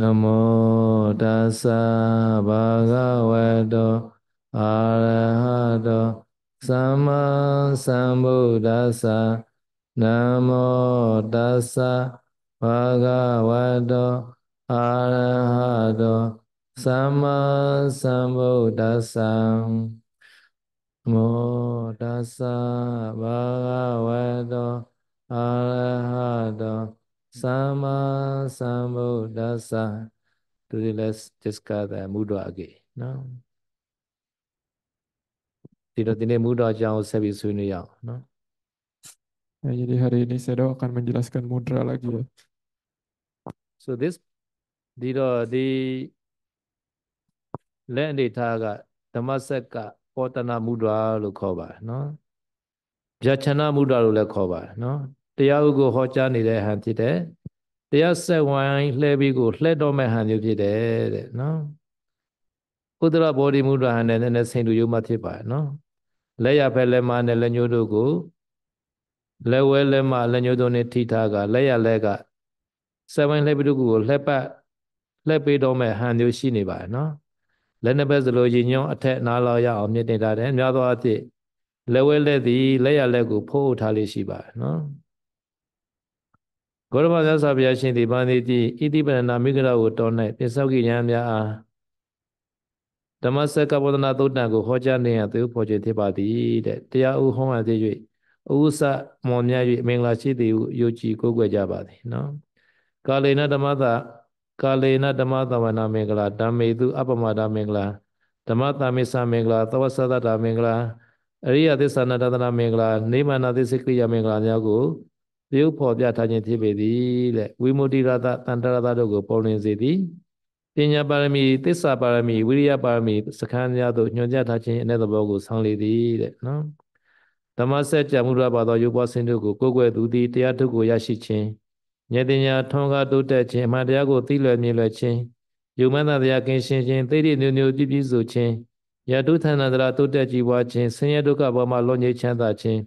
နမောတသဘာဂဝတောအာရဟတောသမ္မာသမ္ဗုဒ္ဓัสနမောတသဘာဂဝတောအာရဟတောသမ္မာသမ္ဗုဒ္ဓัสမောတသဘာဂဝတောအာရဟတော Sama Sambuddhasa. Today let's discuss the Buddha again. No. ဒီတော့ဒီနေ့ Buddha အကြောင်းကိုဆက်ပြီးဆွေးနွေးရအောင်နော် Jadi hari ini Sedo akan menjelaskan mudra lagi ya. So this ဒီတော့ဒီလက်အနေထားကဓမ္မစက်ကပောတနာမူဒ္ဒရာလို့ခေါ်ပါတယ်နော်။ဗျာချနာမူဒ္ဒရာလို့လည်းခေါ်ပါတယ်နော်။တရားဥကိုဟောကြားနေတဲ့ဟန်ဖြစ်တယ်တရားဆက်ဝိုင်းလှဲပြီးကိုလှဲတော့မဲ့ဟန်မျိုးဖြစ်တယ်တဲ့နော်ဥဒရဘောဓိမူဒ္ဒဟန်နဲ့လည်းဆင်တူယုံမှဖြစ်ပါတယ်နော်လက်ရဖက်လက်မနဲ့လက်ညှိုးတို့ကိုလက်ဝဲလက်မလက်ညှိုးတို့နဲ့ထိထားကလက်ရလက်ကဆက်ဝိုင်းလှဲပြီးတို့ကိုလှက်ပတ်လှက်ပေးတော့မဲ့ဟန်မျိုးရှိနေပါတယ်နော်လက်နှစ်ဘက်စလိုရင်ညွန့်အထက်နားလောက်ရအောင်မြင့်တင်ထားတယ်များသောအားဖြင့်လက်ဝဲလက်သည်လက်ရလက်ကိုဖိုးအုပ်ထားလေးရှိပါတယ်နော်ဂေါရမသစ္စာဘုရားရှင်ဒီပန်းသည်တိဣတိပဏနာမိဂရကိုတော်၌ပိဿကိယံများအားဓမ္မစကဘောဓနာသုတ်တံကိုဟောကြားနေရသူဖော်ကျဖြစ်ပါသည်တဲ့တရားဥဟောင်းမှသိ၍ဥစ္စမောမြတ်၍မင်္ဂလာရှိသည်ဟုယုံကြည်ကိုးကွယ်ကြပါသည်နော်ကာလေနဓမ္မသာကာလေနဓမ္မသဝနာမင်္ဂလာဓမ္မေသူအပမဒမင်္ဂလာဓမ္မတာမေသမင်္ဂလာသဝသဒ္ဒတာမင်္ဂလာအရိယသစ္စာနာတနာမင်္ဂလာနေမနာသစ္စကိယမင်္ဂလာများကိုလျုပ်ဖော်ပြထားခြင်းဖြစ်ပေသည်တဲ့ဝိမုတိရသတန်တရသတို့ကိုပေါ်လွင်စေသည်ပညာပါရမီသစ္စာပါရမီဝိရိယပါရမီစခန်းများသို့ညွှန်ကြားထားခြင်းအ내သဘောကိုဆောင်းလေသည်တဲ့နော်ဓမ္မစကြာမှုရပါသောယုတ်ဘောဆင်းတို့ကိုကိုယ်ွယ်သူသည်တရားထုတ်ကိုရရှိခြင်းဉာဏ်တင်ညာထွန်းကားတိုးတက်ခြင်းအမှန်တရားကိုသိလွယ်မြင်လွယ်ခြင်းယုံမှန်တရားကင်းရှင်းခြင်းသိတိညိုညိုပြည့်ပြည့်စုံခြင်းယတုထန္တရာတိုးတက်ကြည်ပွားခြင်းဆင်းရဲဒုက္ခဘောမှလွန်ငြိမ်းချမ်းသာခြင်း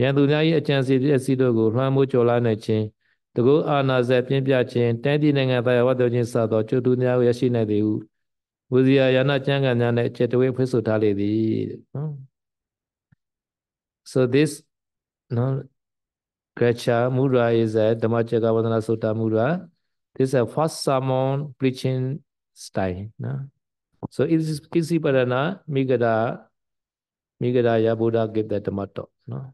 ရန်သူများ၏အကြံစီပြည့်စည်တို့ကိုလွှမ်းမိုးကြော်လာနိုင်ခြင်းတကုအာနာဇက်ပြင်းပြခြင်းတိုင်းပြည်နိုင်ငံတရားဝတ္တခြင်းစသောကျွတ်သူများကိုရရှိနိုင်သည်ဟုဝဇိယယာနာကျမ်းဂန်များနဲ့အချက်တဝဲဖွင့်ဆိုထားလေသည်နော် so this နော် Gracha Mura is a Dhammacakka Vandana Sutta Mura this is a first sermon preaching style နော် so it is Kisiparana Migada Migadaya Buddha gave the Dhamma talk နော်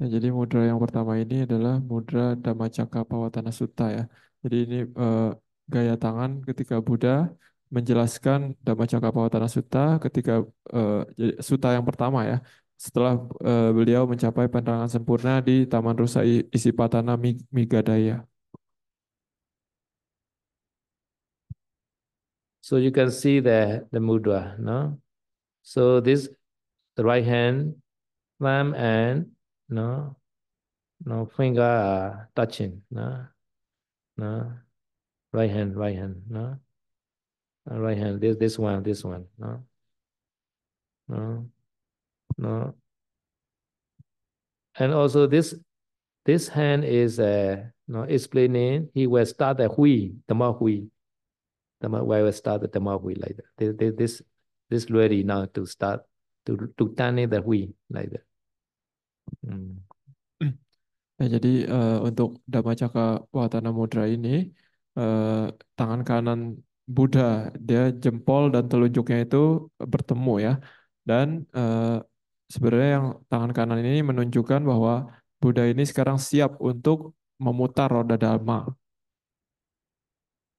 Ya, jadi mudra yang pertama ini adalah mudra Dhammacakka Pawatana Sutta ya. Jadi ini uh, gaya tangan ketika Buddha menjelaskan Dhammacakka Pawatana Sutta ketika uh, sutta yang pertama ya. Setelah uh, beliau mencapai penerangan sempurna di Taman Rusa Isipatana Migadaya. So you can see the, the mudra, no? So this the right hand, thumb and no, no finger uh, touching, no, no, right hand, right hand, no, uh, right hand, this, this one, this one, no, no, no. And also this, this hand is uh, no explaining. He will start the hui, the ma hui, the ma. Why will start the ma hui like that? This, this, this ready now to start to to turn the hui like that. Nah, jadi eh, untuk untuk Dhammacakka Watana Mudra ini uh, tangan kanan Buddha dia jempol dan telunjuknya itu bertemu ya. Dan uh, sebenarnya yang tangan kanan ini menunjukkan bahwa Buddha ini sekarang siap untuk memutar roda dharma.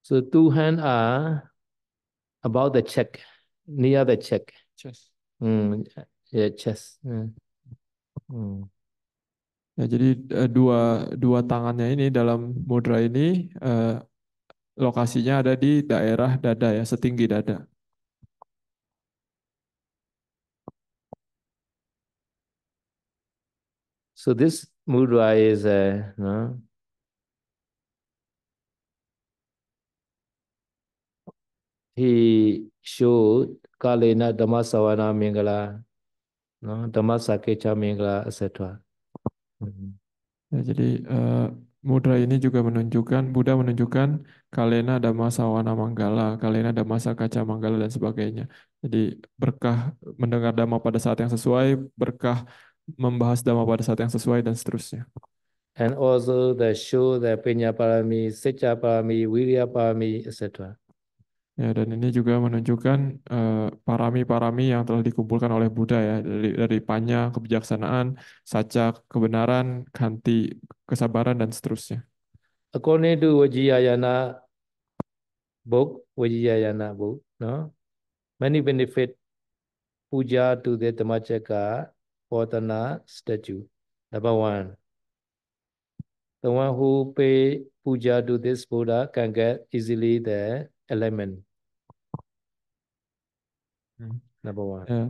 So two hands are about the check, near the check. Chest. Mm, yeah, chest. Yeah. Hmm. Ya, jadi eh, dua dua tangannya ini dalam mudra ini eh, lokasinya ada di daerah dada ya, setinggi dada. So this mudra is a eh, no? He showed Kalena savana Mingala နော်ဓမ္မစာကေချမင်္ဂလာ etc. Mm-hmm. Ya, jadi uh, mudra ini juga menunjukkan Buddha menunjukkan kalena ada masa wana manggala, kalena ada masa kaca manggala dan sebagainya. Jadi berkah mendengar dhamma pada saat yang sesuai, berkah membahas dhamma pada saat yang sesuai dan seterusnya. And also they show the Panya Parami, Secha Parami, Parami, etc. Ya, dan ini juga menunjukkan eh, parami-parami uh, yang telah dikumpulkan oleh Buddha ya dari dari panya kebijaksanaan, saca kebenaran, kanti kesabaran dan seterusnya. According to Vajrayana book, Vajrayana book, no, many benefit puja to the Dhammacakka Potana statue. Number one, the one who pay puja to this Buddha can get easily the element. Hmm. Ya.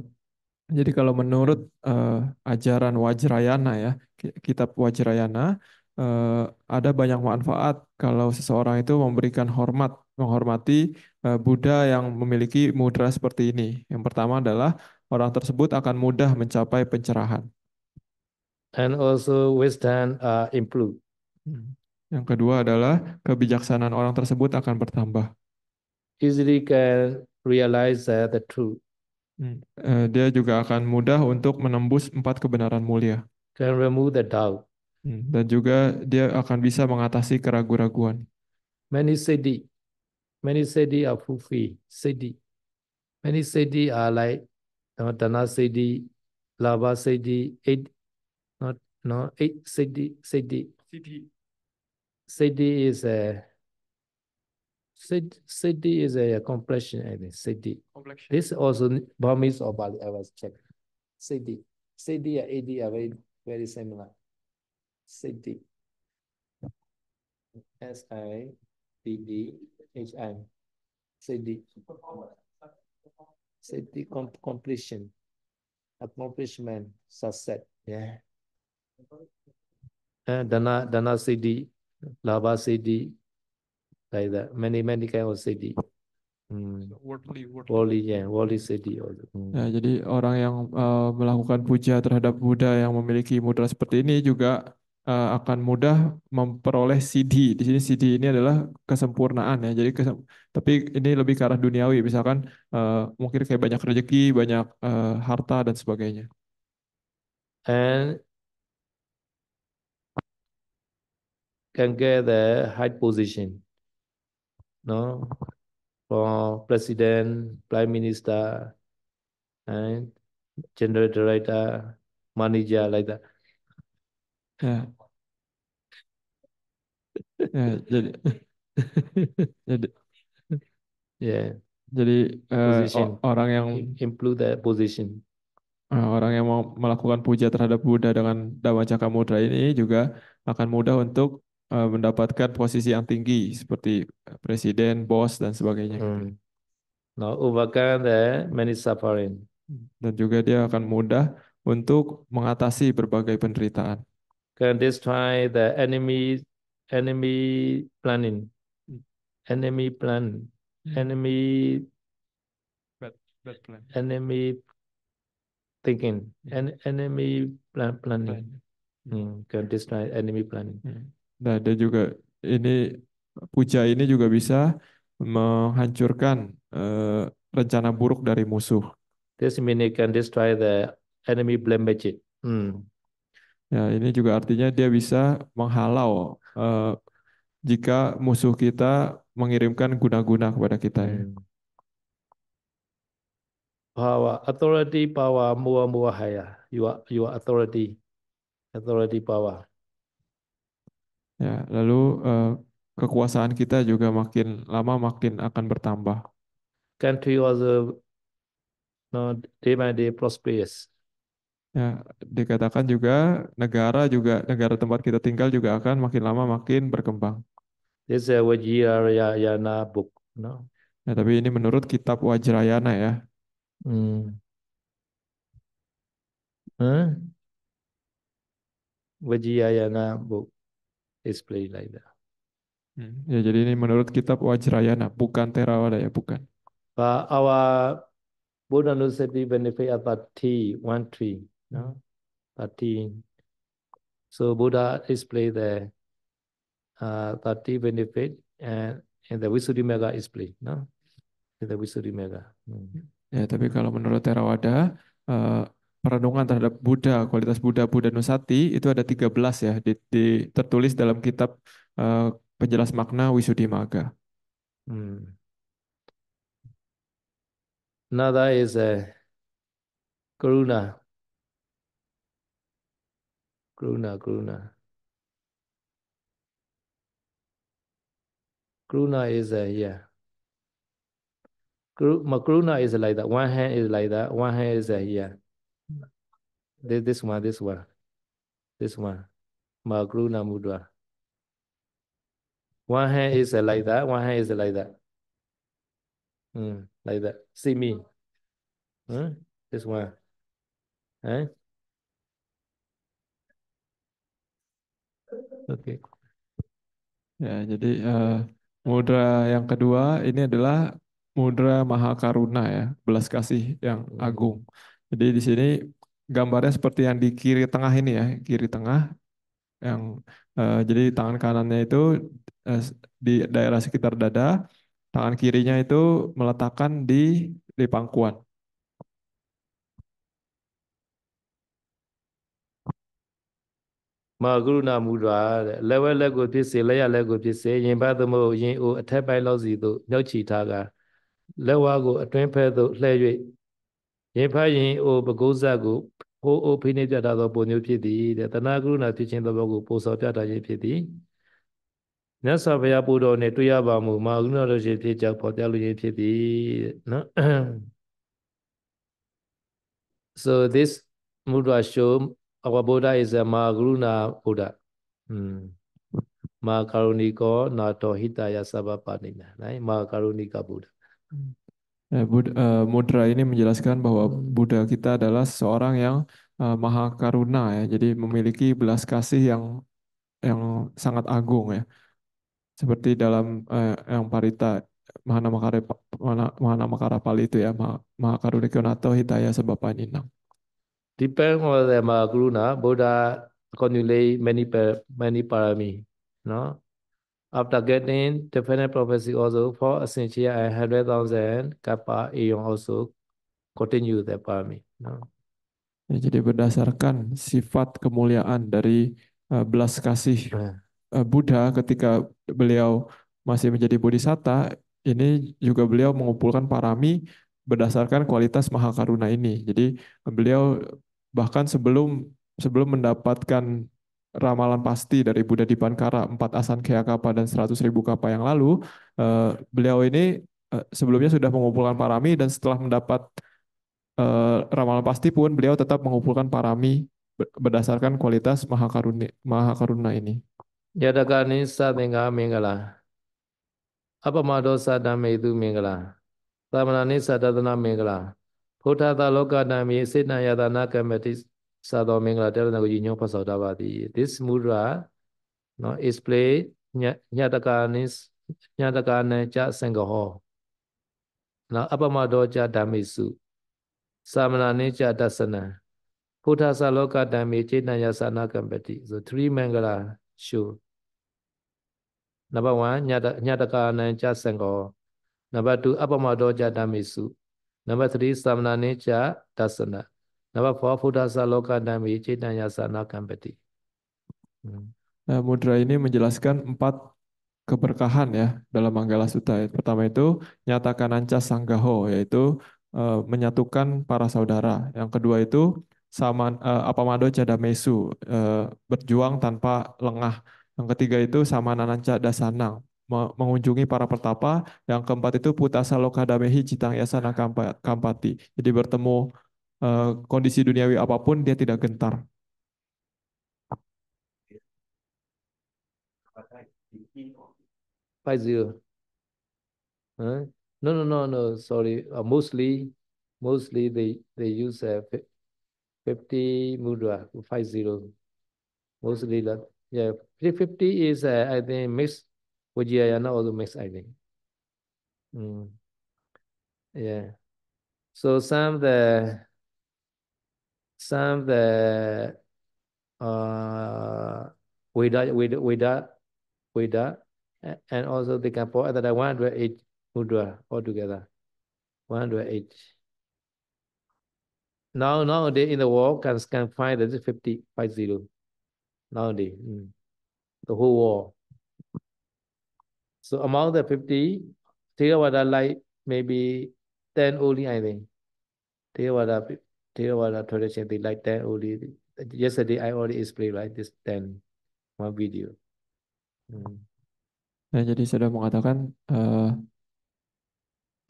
Jadi kalau menurut uh, ajaran Wajrayana ya, kitab Wajrayana uh, ada banyak manfaat kalau seseorang itu memberikan hormat, menghormati uh, Buddha yang memiliki mudra seperti ini. Yang pertama adalah orang tersebut akan mudah mencapai pencerahan. And also wisdom uh, improve. Hmm. Yang kedua adalah kebijaksanaan orang tersebut akan bertambah. Easily can realize uh, the truth. Hmm. Uh, dia juga akan mudah untuk menembus empat kebenaran mulia. Can remove the doubt. Hmm. Dan juga dia akan bisa mengatasi keraguan-raguan. Many siddhi, many siddhi are fufi, siddhi. Many siddhi are like you know, dana siddhi, lava siddhi, eight, not no eight siddhi, siddhi. Siddhi. Siddhi is a CD, is a compression, I think, CD. This also Burmese or Bali, I was checked. CD. CD and AD are very, very similar. CD. S-I-D-D-H-I. CD. CD completion. Accomplishment, success. Yeah. And uh, Dana, Dana CD, Lava CD, like that. Many many kind of city. Hmm. Worldly, hmm. Ya, jadi orang yang uh, melakukan puja terhadap Buddha yang memiliki mudra seperti ini juga uh, akan mudah memperoleh CD. Di sini CD ini adalah kesempurnaan ya. Jadi kesem tapi ini lebih ke arah duniawi. Misalkan uh, mungkin kayak banyak rezeki, banyak uh, harta dan sebagainya. And can get the high position no, for President, Prime Minister, and General Director, Manager, like that. Yeah. yeah, jadi, jadi, yeah. jadi uh, orang yang improve that position. Eh, orang yang mau melakukan puja terhadap Buddha dengan Dhamma Cakra Mudra ini juga akan mudah untuk Eh, mendapatkan posisi yang tinggi seperti presiden, bos dan sebagainya. Hmm. No, overcome the many suffering. Dan juga dia akan mudah untuk mengatasi berbagai penderitaan. Can destroy the enemy enemy planning, enemy plan, enemy bad, bad plan. enemy thinking, en enemy plan planning. Plan. Hmm. Can destroy enemy planning. Hmm. Nah, dia juga ini puja ini juga bisa menghancurkan uh, rencana buruk dari musuh. This it can destroy the enemy blame magic. Hmm. Ya, ini juga artinya dia bisa menghalau uh, jika musuh kita mengirimkan guna-guna kepada kita. Hmm. Power, authority, power, mua, mua, haya. you are authority, authority, power. Ya, lalu uh, kekuasaan kita juga makin lama makin akan bertambah. Country was a, no, day by day prosperous. Ya, dikatakan juga negara juga negara tempat kita tinggal juga akan makin lama makin berkembang. This is Vajrayana book, no? Ya, tapi ini menurut kitab Wajrayana ya. Hmm. Huh? Vajrayana book is played like that. Hmm. Ya, jadi ini menurut kitab Wajrayana, bukan Theravada ya, bukan. But our Buddha Nusati benefit of Bhakti, one tree, no? Bhakti. So Buddha explain the uh, Bhakti benefit and in the Visuddhimagga explain, no? In the Visuddhimagga. Hmm. Ya, tapi kalau menurut Theravada, uh, perenungan terhadap Buddha, kualitas Buddha, Buddha Nusati, itu ada 13 ya, di, di, tertulis dalam kitab uh, penjelas makna Wisudimaga. Hmm. Another nah, is a eh, Karuna. Karuna, Karuna. Karuna is a, eh, yeah. Karuna is like that. One hand is like that. One hand is a, yeah. This, this one, this one. This one. Magru mudra. One hand is like that, one hand is like that. Mm, like that. See me. Hmm, huh? This one. Huh? Oke. Okay. Ya, jadi uh, mudra yang kedua ini adalah mudra maha karuna ya, belas kasih yang hmm. agung. Jadi di sini gambarnya seperti yang di kiri tengah ini ya, kiri tengah yang eh, jadi tangan kanannya itu eh, di daerah sekitar dada, tangan kirinya itu meletakkan di di pangkuan. Maguru ရေဖတ်ရင်အိုပကုဇတ်ကိုိုအိုဖိနေပြတာသောပုံမျိုးဖြစ်သည်တဲ့တဏှာကရုဏာဖြစ်ခြင်းသဘောကိုပိုဆော်ပြတာခြင်းဖြစ်သည်မြတ်စွာဘုရားပူတော်နဲ့တွေ့ရပါမူမာကုဏတော်ရှင်ဖြစ်ကြောက်ပေါ်ပြလို့ခြင်းဖြစ်သည်နော် so this mudra show our buddha is a ma guruna buddha hmm ma karunika nato hitaya sabapani right ma karunika buddha Eh, Bud, eh, Mudra ini menjelaskan bahwa Buddha kita adalah seorang yang uh, maha karuna ya, jadi memiliki belas kasih yang yang sangat agung ya. Seperti dalam uh, yang Parita Mahanamakarya Pali itu ya, maha Mahakarunikyanato Hitaya paninang. Depend on the karuna Buddha accumulate many many parami, no? After getting definite prophecy also for Asinichia and 100,000 Kappa Ion also continue the parami. No? Ya, jadi berdasarkan sifat kemuliaan dari uh, belas kasih uh, Buddha ketika beliau masih menjadi bodhisatta, ini juga beliau mengumpulkan parami berdasarkan kualitas maha karuna ini. Jadi beliau bahkan sebelum sebelum mendapatkan ramalan pasti dari Buddha Dipankara 4 asan Kapa dan 100 ribu Kapa yang lalu, uh, beliau ini uh, sebelumnya sudah mengumpulkan parami dan setelah mendapat uh, ramalan pasti pun beliau tetap mengumpulkan parami berdasarkan kualitas maha mahakaruna maha karuna ini. Ya daganisa tengah mingala. Apa madosa dame itu minggala. Tamanisa nisa minggala. mingala. Buddha taloka dame sitna yadana kemetis စသောမင်္ဂလာတရားနာကိုရည်ညွှန်းဖော်ဆောင်တာပါသည် this mudra နော် is play ညတကာနိညတကာနံကြစင်ကဟောနော်အပမဒောကြဓမ္မိစုသာမဏေကြတသနံဘုဒ္ဓဆလောကဓမ္မေစေတယသနာကံပတိဆို3မင်္ဂလာရှုနံပါတ်1ညတညတကာနံကြစင်ကောနံပါတ်2အပမဒောကြဓမ္မိစုနံပါတ်3သာမဏေကြတသနံ dan Kampeti. Hmm. Nah, mudra ini menjelaskan empat keberkahan ya dalam Manggala Sutta. Pertama itu nyatakan anca sanggaho yaitu uh, menyatukan para saudara. Yang kedua itu sama uh, eh, apamado cadamesu uh, eh, berjuang tanpa lengah. Yang ketiga itu sama nananca dasanang mengunjungi para pertapa. Yang keempat itu putasa lokadamehi citang yasana kampati. Jadi bertemu uh, kondisi duniawi apapun dia tidak gentar. Five Huh? No, no, no, no. Sorry. Uh, mostly, mostly they they use uh, fifty mudra five zero. Mostly that. Yeah, fifty is uh, I think mix Vajrayana also mix I think. Mm. Yeah. So some the some of the uh, without, without, without, without, and also the Kapo that I are 108 mudra together, 108. Now, nowadays in the world can, can find that is 50, Nowadays, mm, the whole world. So among the 50, Theravada like maybe 10 only, I think. Theravada Theravada tradition, they like that only. Yesterday, I already explained like this then one video. Hmm. Nah, jadi sudah mengatakan uh,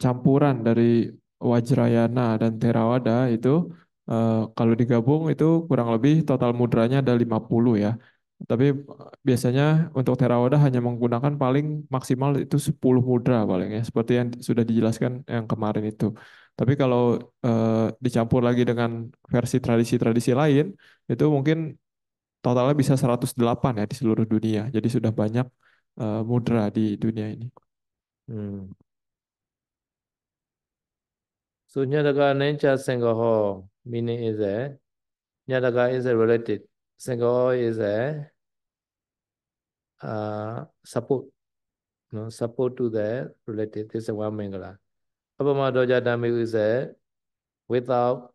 campuran dari Wajrayana dan Theravada itu uh, kalau digabung itu kurang lebih total mudranya ada 50 ya. Tapi eh, biasanya untuk Theravada hanya menggunakan paling maksimal itu 10 mudra paling ya, seperti yang sudah dijelaskan yang kemarin itu. Tapi kalau uh, dicampur lagi dengan versi tradisi-tradisi lain, itu mungkin totalnya bisa 108 ya di seluruh dunia. Jadi sudah banyak uh, mudra di dunia ini. 嗯，so hmm. Nyataka Ninja Sangha meaning is a nyadaga is a related. Sengoho is a uh, support. No, support to the related. This is one mingala. Upama Doja is said, without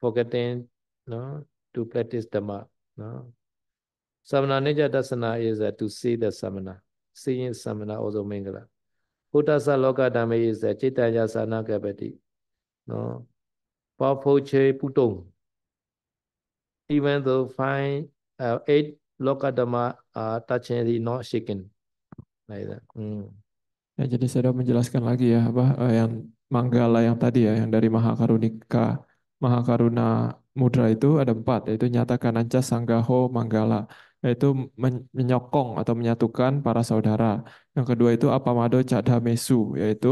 forgetting no, to practice Dhamma. No. Samana Nija Dasana is uh, to see the Samana. Seeing Samana also Mingala. Uttasa Loka Dhammi is uh, Chaitanya Sana Kapati. No. Che Putong. Even though find uh, eight Loka Dhamma are uh, touching, not shaken. Like that. Mm. Ya, jadi saya sudah menjelaskan lagi ya, apa eh, yang manggala yang tadi ya, yang dari Mahakarunika, Mahakaruna Mudra itu ada empat, yaitu nyatakan anca sanggaho manggala, yaitu menyokong atau menyatukan para saudara. Yang kedua itu apamado cadamesu, yaitu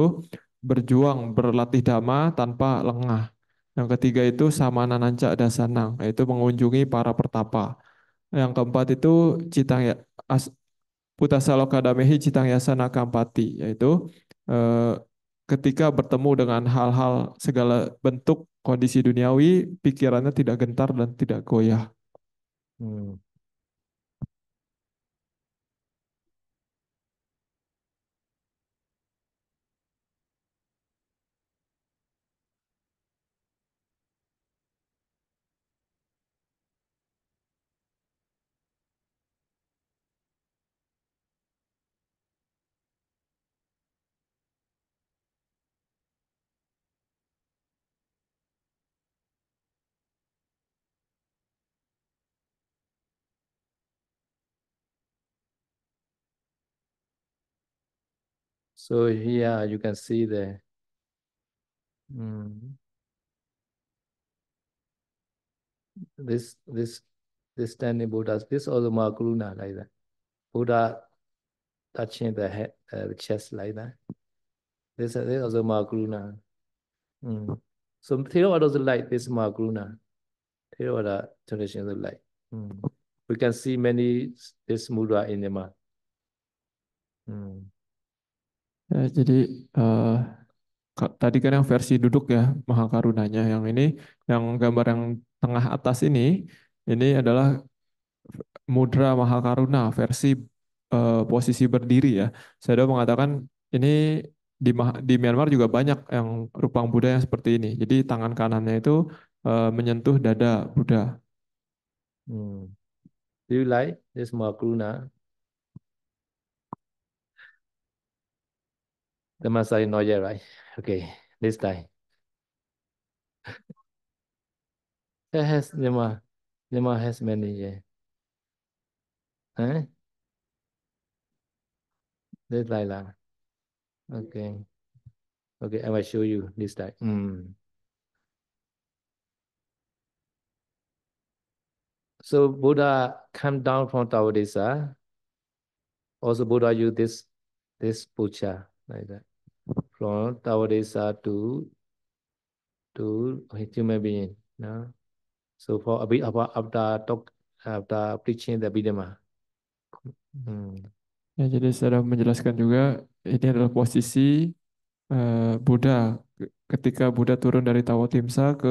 berjuang, berlatih dhamma tanpa lengah. Yang ketiga itu samana nanca dasanang, yaitu mengunjungi para pertapa. Yang keempat itu citang putasaloka damehi citang yasana kampati yaitu eh, ketika bertemu dengan hal-hal segala bentuk kondisi duniawi pikirannya tidak gentar dan tidak goyah. Hmm. So here you can see the mm, this this this standing Buddha, this also Mahakaruna like that. Buddha touching the head, uh, the chest like that. This this also Mahakaruna. Mm. So Theravada like this Mahakaruna. Theravada tradition is like. Mm. We can see many this mudra in the mouth. Mm. Ya, jadi uh, tadi kan yang versi duduk ya Maha Karunanya. Yang ini yang gambar yang tengah atas ini ini adalah Mudra Maha Karuna versi uh, posisi berdiri ya. Saya sudah mengatakan ini di di Myanmar juga banyak yang rupang Buddha yang seperti ini. Jadi tangan kanannya itu uh, menyentuh dada Buddha. Hmm. Do you like this Mahakaruna? The master is not yet, right? Okay, this time. that has Lima. Lima has many, yeah. Huh? This Laila. Okay. Okay, I will show you this time. Mm. So Buddha come down from Tawadisa. Ah. Also Buddha use this this puja like that. floor, tower tuh uh, human being. No? So for a bit after talk after preaching the Bidama. Hmm. Ya, jadi ya sudah menjelaskan juga ini adalah posisi uh, eh, Buddha ketika Buddha turun dari Tawatimsa ke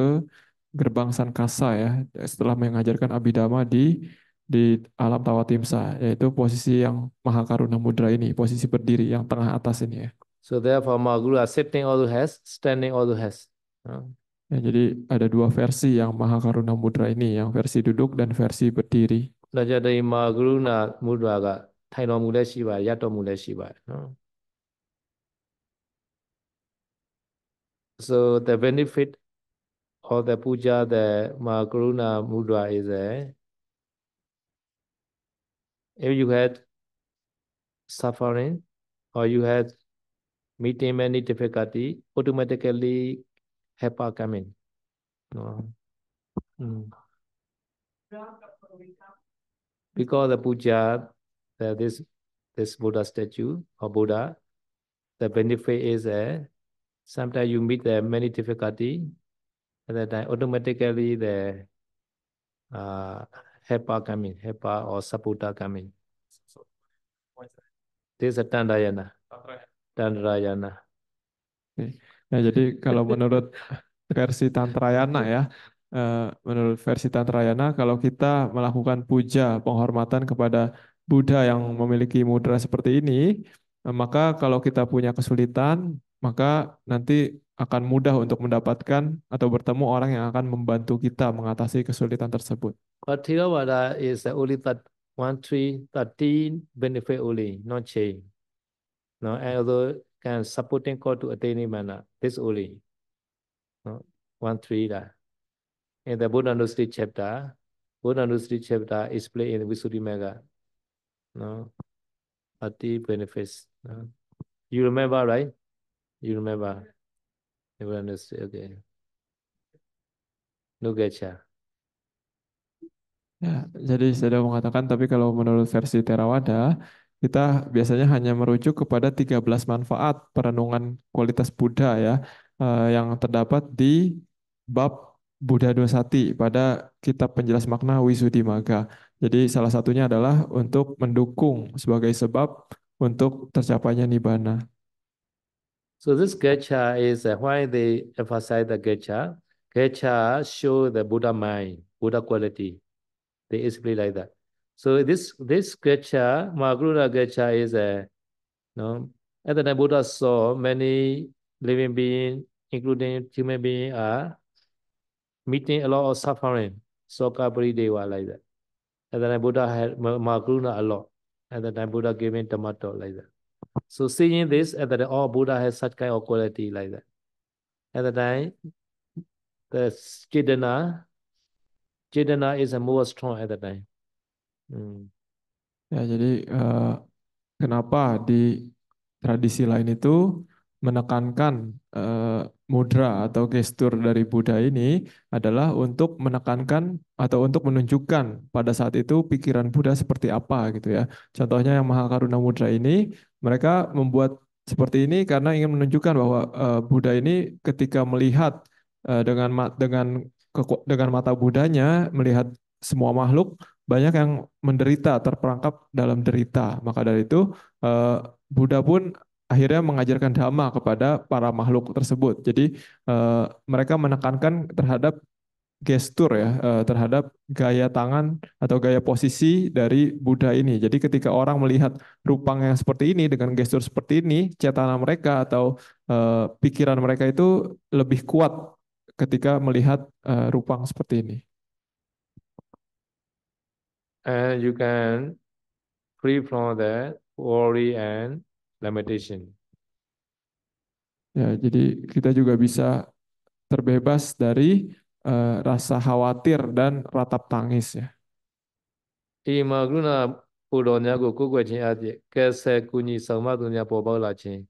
gerbang Sankasa ya setelah mengajarkan Abhidhamma di di alam Tawatimsa yaitu posisi yang Mahakaruna Mudra ini posisi berdiri yang tengah atas ini ya. So therefore Mahaguru has sitting all who has, standing all who has. Ya, jadi ada dua versi yang Maha Karuna Mudra ini, yang versi duduk dan versi berdiri. jadi Maha Karuna Mudra ga thai no mu shi ba, yat do shi ba. So the benefit of the puja, the Maha Karuna Mudra is a, if you had suffering or you had meeting many difficulty, automatically help come in. No. Mm. Because the puja, the, this this Buddha statue or Buddha, the benefit is uh, sometimes you meet the many difficulty, and then automatically the uh, helper come in, helper or supporter come in. So, so, this is a Tandayana. Tantra dan Rayana. Nah, jadi kalau menurut versi Tantrayana ya, eh, menurut versi Tantrayana, kalau kita melakukan puja, penghormatan kepada Buddha yang memiliki mudra seperti ini, eh, maka kalau kita punya kesulitan, maka nanti akan mudah untuk mendapatkan atau bertemu orang yang akan membantu kita mengatasi kesulitan tersebut. is only that one, benefit only, not change no, and also can supporting call to attaining mana, This only. No, one three lah. In the Buddha Nusri chapter, Buddha Nusri chapter is play in mega No, Ati benefits. No. You remember, right? You remember. You will understand. Okay. No getcha. Ya, jadi saya mengatakan, tapi kalau menurut versi Theravada, kita biasanya hanya merujuk kepada 13 manfaat perenungan kualitas Buddha ya eh, yang terdapat di bab Buddha Dosati pada kitab penjelas makna Wisudimaga. Jadi salah satunya adalah untuk mendukung sebagai sebab untuk tercapainya nibbana. So this gacha is uh, why they emphasize the gacha. Gacha show the Buddha mind, Buddha quality. They explain like that. So this this Grecha, Magruna Grecha is a you know, at the time Buddha saw many living beings, including human beings, are meeting a lot of suffering. So, Soka Deva like that. At the time Buddha had Magruna a lot. At the time Buddha gave him tomato like that. So seeing this, at the time all oh, Buddha has such kind of quality like that. At the time, the Chidana, Chidana is a more strong at the time. Hmm. Ya, jadi uh, kenapa di tradisi lain itu menekankan uh, mudra atau gestur dari Buddha ini adalah untuk menekankan atau untuk menunjukkan pada saat itu pikiran Buddha seperti apa gitu ya. Contohnya yang Maha Karuna Mudra ini mereka membuat seperti ini karena ingin menunjukkan bahwa uh, Buddha ini ketika melihat uh, dengan dengan dengan mata Budanya melihat semua makhluk banyak yang menderita, terperangkap dalam derita. Maka dari itu, eh, Buddha pun akhirnya mengajarkan dhamma kepada para makhluk tersebut. Jadi, eh, mereka menekankan terhadap gestur ya, eh, terhadap gaya tangan atau gaya posisi dari Buddha ini. Jadi, ketika orang melihat rupang yang seperti ini dengan gestur seperti ini, cetana mereka atau pikiran mereka itu lebih kuat ketika melihat rupang seperti ini and you can free from the worry and limitation. Ya, jadi kita juga bisa terbebas dari uh, rasa khawatir dan ratap tangis ya. Ima guna pulonya nya ko ko aja. chin a pye dunia se la cing.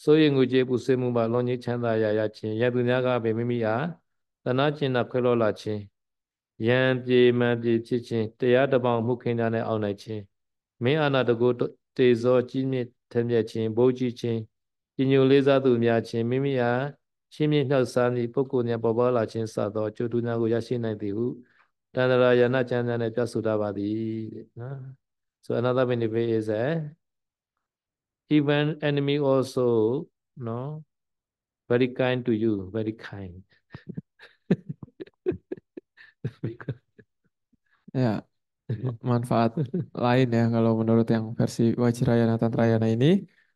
So yang ngu je pu canda mu ya ya yang ya gak nya mi ya Tanah ယံပြေမပြေဖြစ်ခြင်းတရားတပောင်မှုခင်ကြနဲ့အောင်းလိုက်ခြင်းမင်းအာနာတကိုတေဇောကြီးမြင့်ထမြက်ခြင်းဘိုးကြီးခြင်းပြညိုလေးစားသူများခြင်းမိမိဟာချင်းမြင့်နှောက်စားသည့်ပုဂ္ဂိုလ်များပေါ်ပေါက်လာခြင်းစသောကျိုးတူများကိုရရှိနိုင်သည်ဟုတန္တရာယနာကျမ်းစာနဲ့ပြဆိုထားပါသည်တဲ့နော် so another benefit is that even enemy also no very kind to you very kind ya manfaat lain ya kalau menurut yang versi Wajrayana Tantrayana ini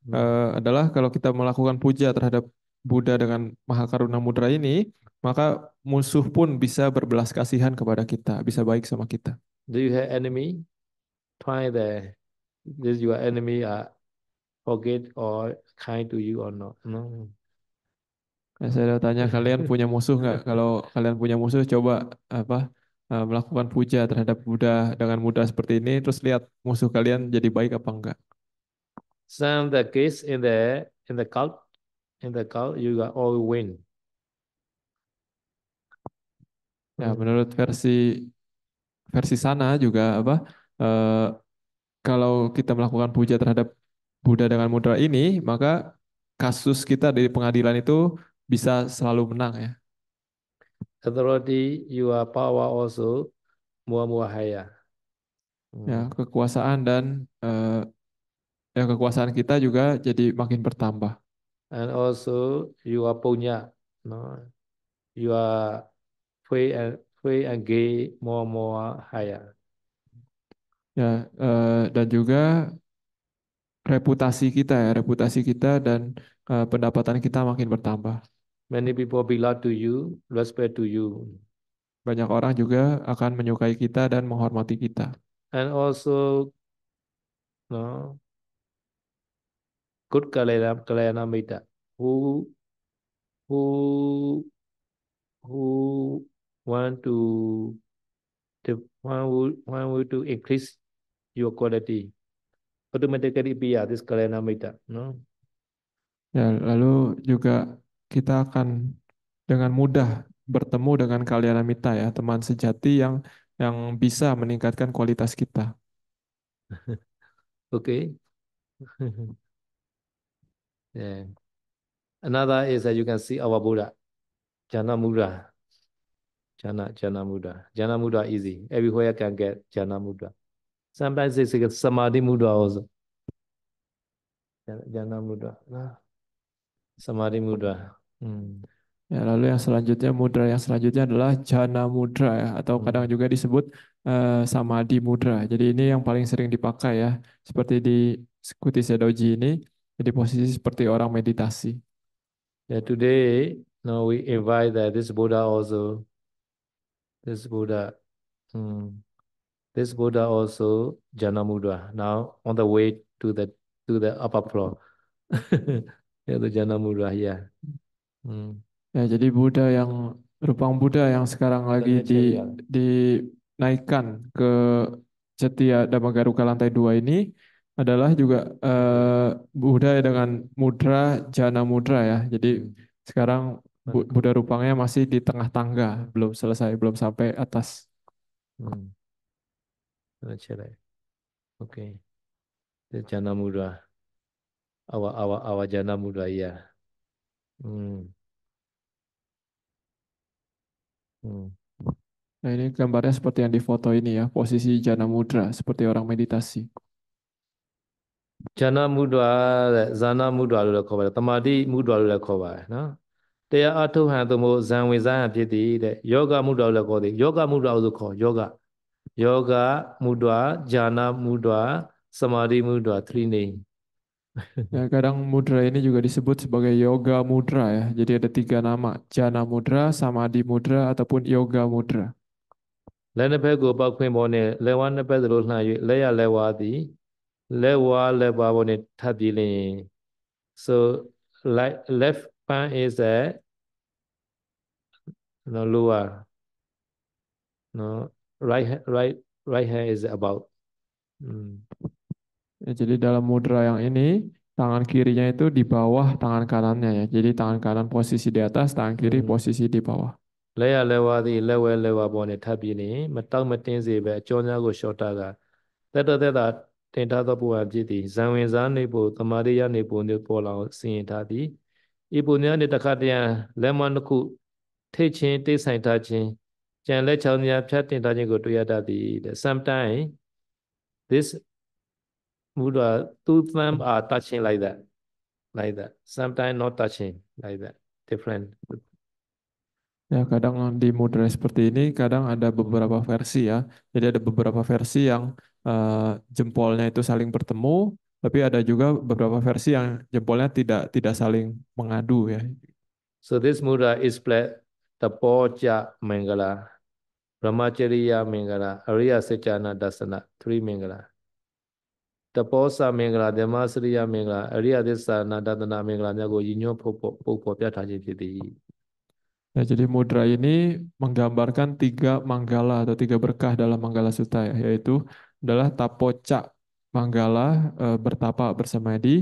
hmm. uh, adalah kalau kita melakukan puja terhadap Buddha dengan Mahakaruna Mudra ini maka musuh pun bisa berbelas kasihan kepada kita bisa baik sama kita do you have enemy Try the this your enemy are uh, forget or kind to you or not no Eh, saya tanya kalian punya musuh nggak? Kalau kalian punya musuh, coba apa eh, melakukan puja terhadap Buddha dengan mudah seperti ini, terus lihat musuh kalian jadi baik apa enggak. Some the case in the in the cult, in the cult you got all win. Ya, menurut versi versi sana juga apa? uh, kalau kita melakukan puja terhadap Buddha dengan mudah ini, maka kasus kita di pengadilan itu bisa selalu menang ya. Authority, your power also haya. Ya, kekuasaan dan uh, ya kekuasaan kita juga jadi makin bertambah. And also you are punya, no? you are free and free and gay more more higher. Ya, uh, dan juga reputasi kita ya, reputasi kita dan uh, pendapatan kita makin bertambah. Many people belong to you, respect to you. Banyak orang juga akan menyukai kita dan menghormati kita. And also, no, good kalayana kalayana Mita, who, who, who want to, the one who, want who to increase your quality. Automatically be yeah, this kalayana Mita, no? Ya, lalu juga kita akan dengan mudah bertemu dengan kalian Amita ya, teman sejati yang yang bisa meningkatkan kualitas kita. okay. yeah. Another is that you can see our Buddha, Jana muda, Jana, Jana muda, Jana muda easy. Everywhere can get Jana muda. Sometimes it's like Samadhi muda also. Jana Muda. Ah. Samadhi muda. Hmm. Ya, lalu yang selanjutnya mudra yang selanjutnya adalah jana mudra ya, atau hmm. kadang juga disebut uh, samadhi mudra. Jadi ini yang paling sering dipakai ya, seperti di Kuti Sedoji ini, di posisi seperti orang meditasi. Yeah, today now we invite that this Buddha also, this Buddha, hmm, this Buddha also jana mudra. Now on the way to the to the upper floor, yaitu jana mudra, ya. Hmm. Ya, jadi Buddha yang Rupang Buddha yang sekarang lagi di iya. dinaikkan ke Cetia damagaruka lantai dua ini adalah juga uh, Buddha dengan mudra jana mudra ya. Jadi hmm. sekarang hmm. Buddha rupangnya masih di tengah tangga, belum selesai, belum sampai atas. Hmm. Nah, Oke. Okay. Jana mudra. Awa awa awa jana mudra ya. Hmm. Hmm. Nah, ini gambarnya seperti yang di foto ini ya, posisi jana mudra, seperti orang meditasi. Jana mudra, zana mudra lu lekho bai, tamadi mudra lu lekho bai, no? Daya atau han itu mau zanwi zan di, de, yoga mudra lu lekho yoga mudra lu lekho, yoga. Yoga mudra, jana mudra, samadi mudra, three Ya, kadang mudra ini juga disebut sebagai yoga mudra ya. Jadi ada tiga nama, jana mudra, samadhi mudra, ataupun yoga mudra. tadi လက်နှစ်ဖက်ကိုပောက်ခွင်းပေါ်နဲ့လက်ဝါးနှစ်ဖက်သလိုလှမ်း၍လက်ရလက်ဝါးသည်လက်ဝါးလက်ပါပေါ်နဲ့ထပ်ပြီးလျင် so like left palm is at no lower no right right right hand is about mm. Ya, jadi dalam mudra yang ini, tangan kirinya itu di bawah tangan kanannya ya. Jadi tangan kanan posisi di atas, tangan kiri hmm. posisi di bawah. Lea lewa di lewa lewa bone tapi ini, metang metin si be, conya go shota ga. Teta teta, tenta to buwa jiti, zangwin zang ni bu, temari ya ni bu, ni po lao sin tadi. Ibu ni ane takatnya, lemah nuku, te chin, te sain ta chin. Jangan lecau ni apa, tenta jenggo tuya di. Sometimes, this Buddha, two thumb are ah, touching like that, like that. Sometimes not touching, like that. Different. Ya, kadang di mudra seperti ini, kadang ada beberapa versi ya. Jadi ada beberapa versi yang uh, jempolnya itu saling bertemu, tapi ada juga beberapa versi yang jempolnya tidak tidak saling mengadu ya. So this mudra is played Tapoja Mangala, Brahmacharya Mangala, Arya Secana Dasana, three Mangala. တပောစမင်္ဂလာဓမ္မစရိယမင်္ဂလာအရိယသစ္စာနာတတနာမင်္ဂလာများကိုရည်ညွှန်းဖို့ပို့ဖို့ပြထားခြင်းဖြစ်သည် Ya, jadi mudra ini menggambarkan tiga manggala atau tiga berkah dalam manggala sutta yaitu adalah tapoca manggala e, bertapa bersamadi,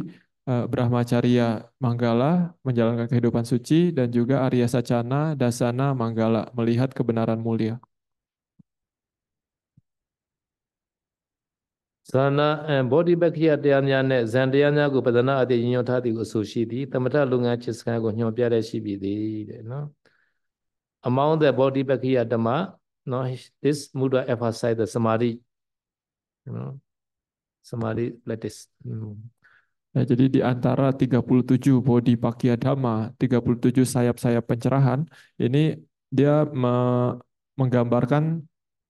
e, brahmacarya manggala menjalankan kehidupan suci dan juga arya sacana dasana manggala melihat kebenaran mulia. ဇာနာဘောဓိပက္ခိယတရားများနဲ့ဇန်တရားများကိုပဒနာအတိညွှန်ထားသည်ကိုအဆိုရှိသည်တမထလူငါချစ်စကားကိုညွှန်ပြတဲ့ရှိပြီသည်တဲ့နော် eh, ya, ya, ya, among the body pakhiya dhamma no this muda emphasize the samadhi you know samadhi practice hmm. Nah, jadi di antara 37 bodi pakya dhamma, 37 sayap-sayap pencerahan, ini dia me menggambarkan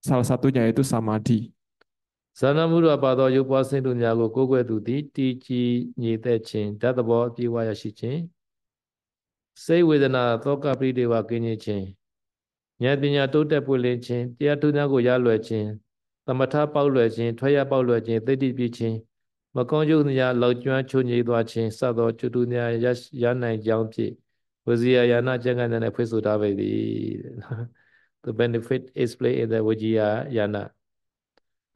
salah satunya yaitu samadhi. ဇာနမှုရပါသောရုပ်ပွားစိတ်တို့များကိုကိုယ်ွယ်သူသည်တည်ကြည်ညည်သက်ခြင်းဓာတ်သဘောအပြည့်ဝရရှိခြင်းစိတ်ဝေဒနာသောကပရိဒေဝကင်းခြင်းဉာဏ်ပညာတိုးတက်ပွင့်လင်းခြင်းတရားထုများကိုရလွယ်ခြင်းသမထပေါက်လွယ်ခြင်းထွက်ရပေါက်လွယ်ခြင်းသိတိပြည့်ခြင်းမကောင်းကျိုးများလောက်ကျွမ်းချုံညိသွားခြင်းစသောကျွတူများရရနိုင်ကြောင်းဖြင့်ဝစီယယာနာကျန်ကန်တဲ့ဖွင့်ဆိုထားပေသည် The benefit is play in the vajjayana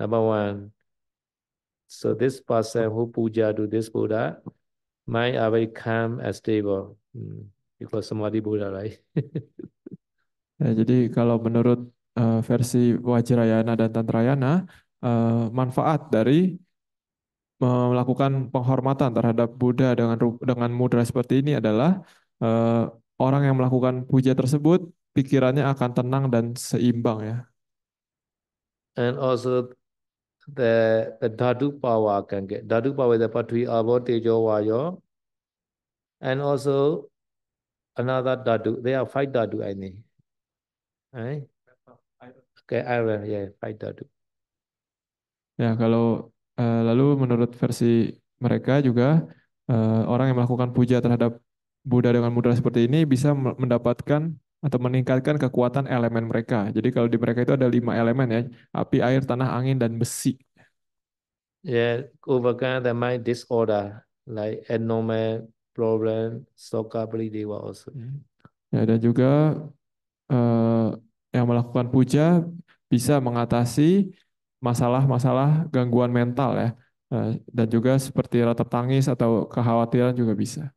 Number one. So this person who puja to this Buddha might already calm and stable. Hmm. Because somebody Buddha, right? ya, jadi kalau menurut uh, versi Wajrayana dan Tantrayana, uh, manfaat dari melakukan penghormatan terhadap Buddha dengan dengan mudra seperti ini adalah uh, orang yang melakukan puja tersebut pikirannya akan tenang dan seimbang ya. And also the, the dhatu power can get. Dhatu power the patri abo tejo vayo. And also another dhatu. There are five dhatu, I think. Right? Okay, will yeah, five dhatu. Ya, kalau uh, lalu menurut versi mereka juga uh, orang yang melakukan puja terhadap Buddha dengan mudra seperti ini bisa mendapatkan atau meningkatkan kekuatan elemen mereka. Jadi kalau di mereka itu ada lima elemen ya, api, air, tanah, angin, dan besi. Yeah, overcome the mind disorder like abnormal problem, dewa, also. Hmm. Ya, dan juga uh, yang melakukan puja bisa mengatasi masalah-masalah gangguan mental ya. Eh, dan juga seperti rata tangis atau kekhawatiran juga bisa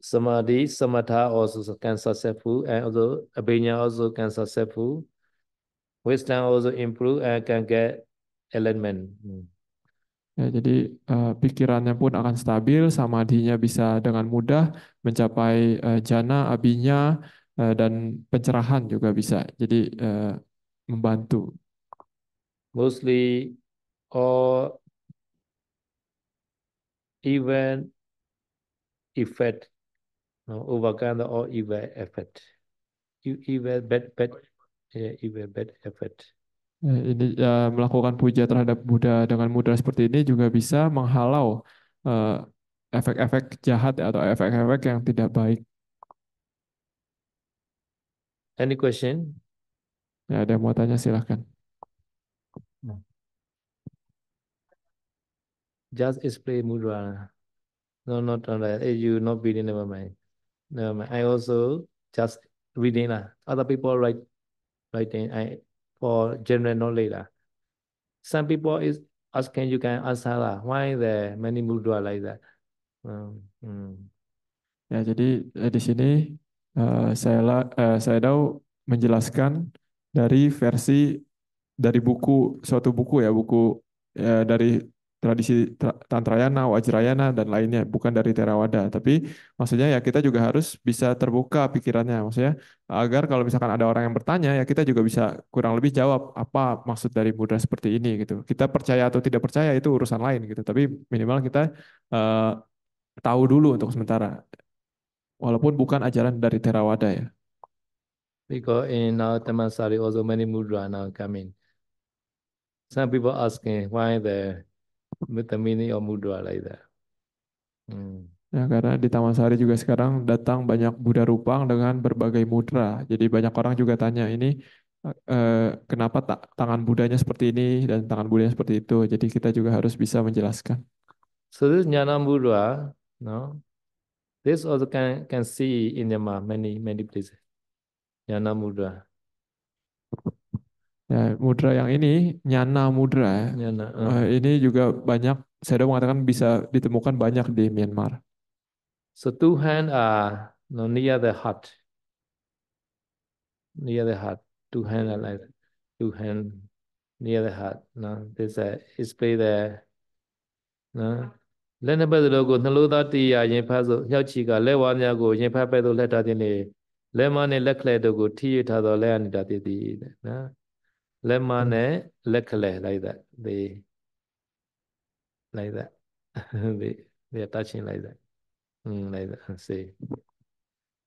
samadhi, samatha also can successful, and also abhinya also can successful. Wisdom also improve and can get enlightenment. Hmm. Ya, jadi uh, pikirannya pun akan stabil, samadhinya bisa dengan mudah mencapai uh, jana, abinya, uh, eh, dan pencerahan juga bisa. Jadi uh, membantu. Mostly or even effect no, overcome the all evil effort. Evil bad bad yeah, evil bad effort. Eh, ini uh, melakukan puja terhadap Buddha dengan mudah seperti ini juga bisa menghalau eh, efek-efek uh, jahat atau efek-efek yang tidak baik. Any question? Ya, ada yang mau tanya silahkan. Just explain mudra. No, not on that. You not be never mind. No, um, I also just reading uh, other people write writing I for general knowledge. Uh. Some people is asking you can answer lah why the many mudra like that. Um, hmm. Ya jadi uh, di sini uh, saya la, uh, saya tahu menjelaskan dari versi dari buku suatu buku ya buku uh, dari tradisi Tantrayana, Wajrayana, dan lainnya, bukan dari Theravada. Tapi maksudnya ya kita juga harus bisa terbuka pikirannya, maksudnya agar kalau misalkan ada orang yang bertanya, ya kita juga bisa kurang lebih jawab apa maksud dari mudra seperti ini gitu. Kita percaya atau tidak percaya itu urusan lain gitu, tapi minimal kita uh, tahu dulu untuk sementara. Walaupun bukan ajaran dari Theravada ya. Because in our Tamasari also many mudra now coming. Some people asking why the E, om dua laida. Hmm. Ya, karena di Taman Sari juga sekarang datang banyak Buddha Rupang dengan berbagai mudra. Jadi banyak orang juga tanya ini eh, kenapa tak tangan Budanya seperti ini dan tangan Budanya seperti itu. Jadi kita juga harus bisa menjelaskan. So this Nyana Buddha, no? This also can can see in Myanmar many many places. Jnana Buddha. Ya, mudra yang ini nyana mudra. Nyana. Uh. ini juga banyak saya mengatakan bisa ditemukan banyak di Myanmar. So two hand are ah, no, near the heart. Near the heart. Two hand are like two hand near the heart. No, there's a uh, it's play there. No. လက်နှစ်ဖက်သလိုကိုနှလုံးသားတရားရင်ဖတ်ဆိုလျှောက်ချီကလက်ဝါးများကိုရင်ဖတ်ပဲ့သို့လှက်ထားခြင်းလေလက်မနဲ့လက်ခလက်တို့ကိုထိရထားသောလက်အနိတာတည်တည်တဲ့နော် lemane hmm. lekele, like that. They, like that. they, they are touching like that. Hmm, like that. See.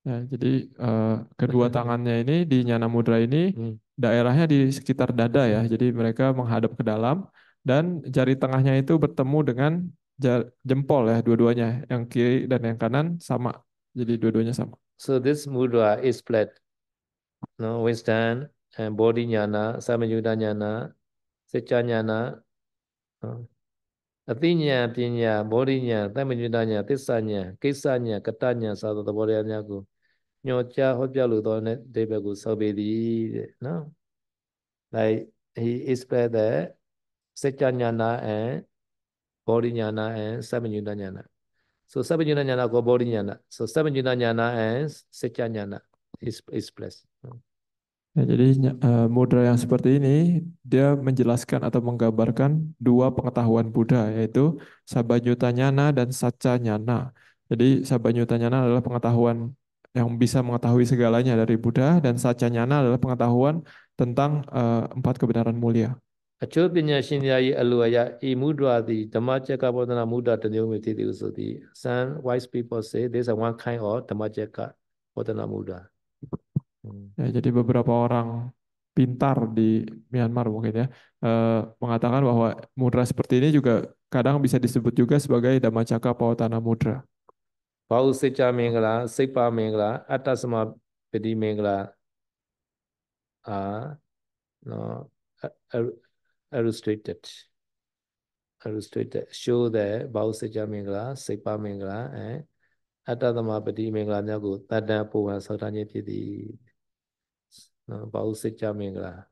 Ya, jadi uh, kedua tangannya ini di nyana mudra ini hmm. daerahnya di sekitar dada ya. Jadi mereka menghadap ke dalam dan jari tengahnya itu bertemu dengan jempol ya dua-duanya, yang kiri dan yang kanan sama. Jadi dua-duanya sama. So this mudra is flat, no, with done ဘောဓိညာနာအသမယုတညာနာစေချညာနာအသိဉာဏ်ပညာဘောဓိဉာဏ်သမယုတညာသစ္စာဉာဏ်ကိစ္စဉာဏ်ကတဉာဏ်စသောသဘောတရားများကိုညွှန်ကြားဟောပြလိုသောတဲ့ဒီဘက်ကိုဆောက်ပေးသည်တဲ့နော် like he explained that စေချညာနာ and ဘောဓိညာနာ and သမယုတညာနာ so သမယုတညာနာကိုဘောဓိညာနာ so သမယုတညာနာ and စေချညာနာ is is blessed Ya, jadi uh, eh, mudra yang seperti ini dia menjelaskan atau menggambarkan dua pengetahuan Buddha yaitu sabanyutanyana dan saccanyana. Jadi sabanyutanyana adalah pengetahuan yang bisa mengetahui segalanya dari Buddha dan saccanyana adalah pengetahuan tentang uh, empat kebenaran mulia. အချို့ပညာရှင်များ၏အလိုအရဤမူဒ္ဒရာသည်ဓမ္မကျက်ကဘောဓနာမူဒ္ဒရာတစ်မျိုးမျိုးဖြစ်သည်ဟုဆိုသည် Some wise people say there is one kind of ဓမ္မကျက်ကဘောဓနာမူဒ္ဒရာ Ya, jadi beberapa orang pintar di Myanmar mungkin ya eh, mengatakan bahwa mudra seperti ini juga kadang bisa disebut juga sebagai damacaka pautana mudra. Bau seca mengla, sepa mengla, atas semua pedi mengla, ah, no, illustrated, illustrated, show the bau seca mengla, sepa mengla, eh, pedi pedi. Bausicha Mingla.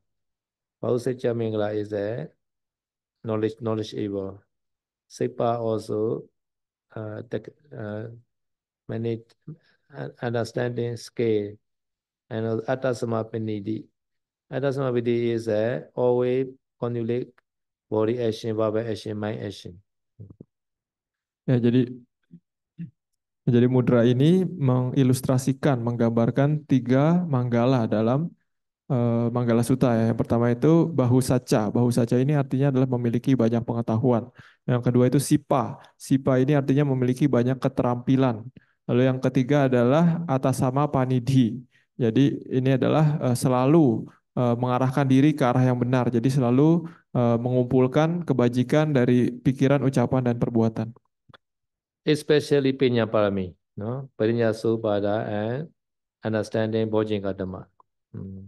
Bausicha Mingla is a knowledge knowledge evil. Sipa also uh, the, uh, many uh, understanding scale and Atasama Atasamapidi is a always conulic body action, verbal action, mind action. Ya, jadi jadi mudra ini mengilustrasikan, menggambarkan tiga manggala dalam Eh, Manggala Suta ya. Yang pertama itu bahu saca. Bahu saca ini artinya adalah memiliki banyak pengetahuan. Yang kedua itu sipa. Sipa ini artinya memiliki banyak keterampilan. Lalu yang ketiga adalah atasama panidhi. Jadi ini adalah eh, selalu eh, mengarahkan diri ke arah yang benar. Jadi selalu mengumpulkan kebajikan dari pikiran, ucapan dan perbuatan. Especially pinya parami, no? Parinya pada and understanding bojinka Hmm.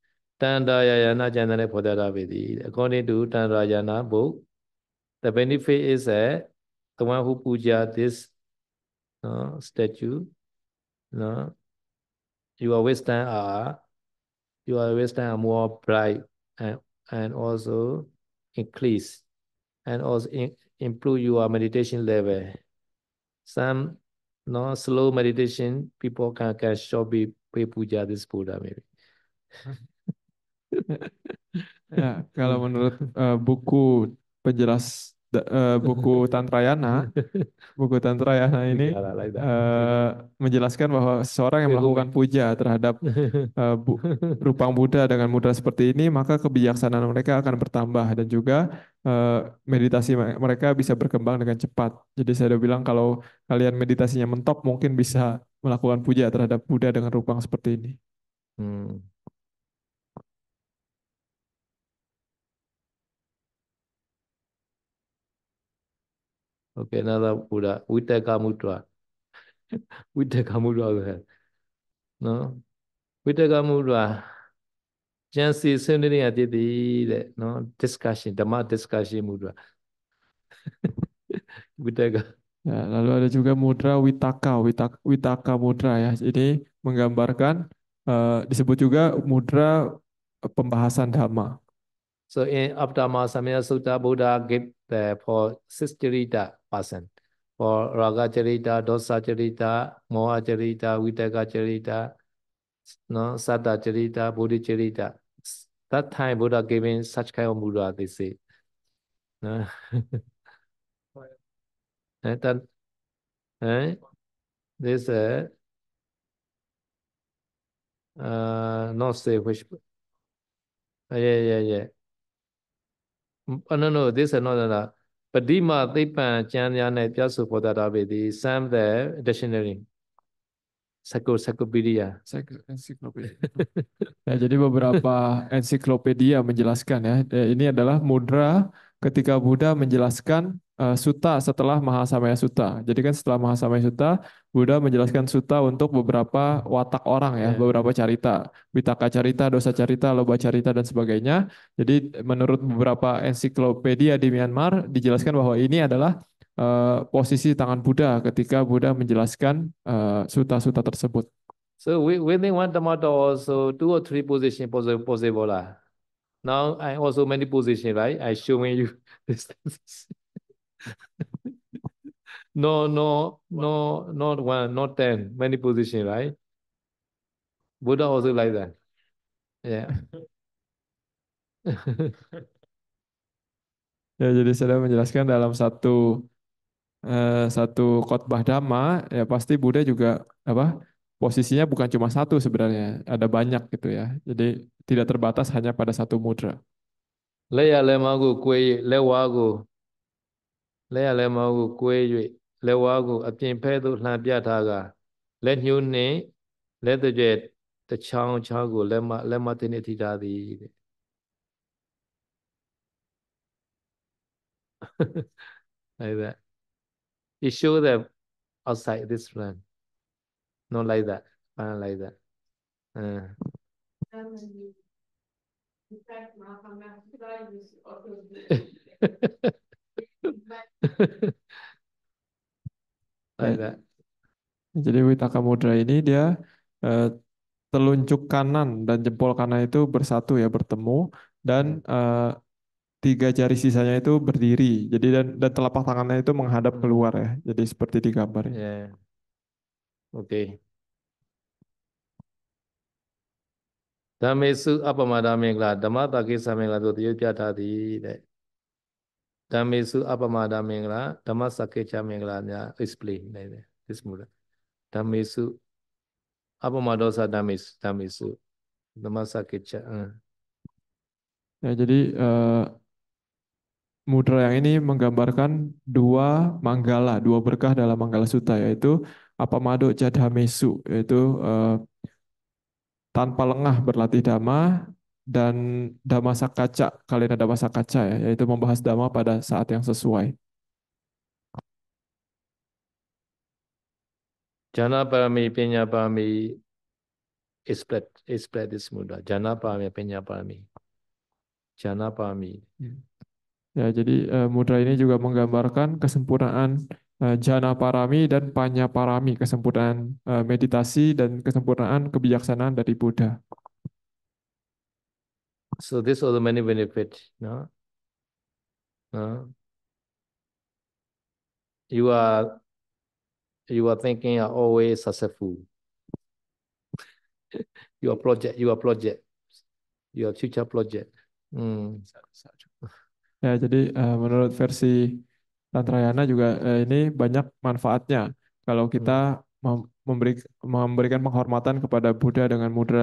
တန်တာယယနာကျန်တဲ့ဖော်တတ်တာပဲဒီ according to တန်တာယနာ book the benefit is that the one who puja this no uh, statue no your wisdom are always wisdom are more bright and and also increase and also in, improve your meditation level some no slow meditation people can can show be puja this buddha maybe ya, kalau menurut uh, buku penjelas uh, buku Tantrayana, buku Tantrayana ini uh, menjelaskan bahwa seorang yang melakukan puja terhadap uh, bu, rupang Buddha dengan mudra seperti ini, maka kebijaksanaan mereka akan bertambah dan juga uh, meditasi mereka bisa berkembang dengan cepat. Jadi saya udah bilang kalau kalian meditasinya mentok, mungkin bisa melakukan puja terhadap Buddha dengan rupang seperti ini. Hmm. Oke, nada Okay, another Wita Vitakamudra. Vitakamudra. No? Vitakamudra. Jansi sendiri jadi de. no? Discussion, Dama discussion mudra. Wita Ya, lalu ada juga mudra Witaka, Witaka, Witaka mudra ya. Ini menggambarkan uh, eh, disebut juga mudra pembahasan dhamma. So in eh, Abdhamma Samya Sutta, Buddha eh, give the for Sisterita person. For Raga Charita, Dosa Charita, Moha Charita, Vitaka Charita, no, Sada Charita, Bodhi Charita. That time Buddha giving such kind of mudra. they say. No? and eh? eh, that, eh? This uh, uh not say which uh, yeah yeah yeah. Mm, oh, no no this another. not no. ပတိမသိပ္ပံကျမ်းများနဲ့ပြဆိုဖော်ပြထားပေသည် some the dictionary Saku Sakupedia. Saku ensiklopedia. Ya, jadi beberapa ensiklopedia menjelaskan ya. Eh, ini adalah mudra ketika Buddha menjelaskan uh, eh, Sutta setelah Mahasamaya Sutta. Jadi kan setelah Mahasamaya Sutta, Buddha menjelaskan hmm. Sutta untuk beberapa watak orang ya, yeah. beberapa carita, Witaka carita, dosa carita, loba carita dan sebagainya. Jadi menurut beberapa ensiklopedia di Myanmar dijelaskan bahwa ini adalah uh, posisi tangan Buddha ketika Buddha menjelaskan uh, suta-suta tersebut. So we within one tomato also two or three position possible, possible lah. Now I also many position right? I showing you this. no, no, no, not one, not ten, many position, right? Buddha also like that. Yeah. ya jadi saya menjelaskan dalam satu eh, satu khotbah dhamma ya pasti Buddha juga apa posisinya bukan cuma satu sebenarnya ada banyak gitu ya jadi tidak terbatas hanya pada satu mudra. Leya lemagu kue lewagu လက်ရလက်မောင်းကိုကွဲ၍လက်ဝါးကိုအပြင်ဖဲသို့လှန်ပြထားကလက်ညှိုးနှင့်လက်တကြွတချောင်းချောင်းကိုလက်မလက်မတင်နေထိထားသည်တဲ့ like that it show that outside this plan not like that plan like that uh. Jadi Wita Kamudra ini dia eh, telunjuk kanan dan jempol kanan itu bersatu ya bertemu dan eh, tiga jari sisanya itu berdiri. Jadi dan, dan telapak tangannya itu menghadap keluar ya. Jadi seperti di gambar. Ya. Yeah. Oke. Okay. Dhammesu apamada mingla dhamma takisa mingla tu tiyo pyata di nya explain နေတယ် this mula ဓမ္မေစုအပမဒောစဓမ္မေစုဓမ္မေစုဓမ္မစကေချ Ya, jadi uh, mudra yang ini menggambarkan dua manggala, dua berkah dalam Manggala suta yaitu apamado jadhamesu, yaitu uh, tanpa lengah berlatih dhamma dan damasa kaca, ada masa kaca ya, yaitu membahas dama pada saat yang sesuai. Jana parami, pinya parami, isplat isplet is Jana parami, pinya parami. Jana parami. Ya, jadi uh, eh, mudra ini juga menggambarkan kesempurnaan uh, jana parami dan panya parami, kesempurnaan uh, meditasi dan kesempurnaan kebijaksanaan dari Buddha. So this was the many benefit. No? No? You are you are thinking are always successful. your project, your project, your future project. Hmm. Ya, jadi uh, menurut versi Tantrayana juga uh, ini banyak manfaatnya. Kalau kita hmm. mem memberi, memberikan penghormatan kepada Buddha dengan mudra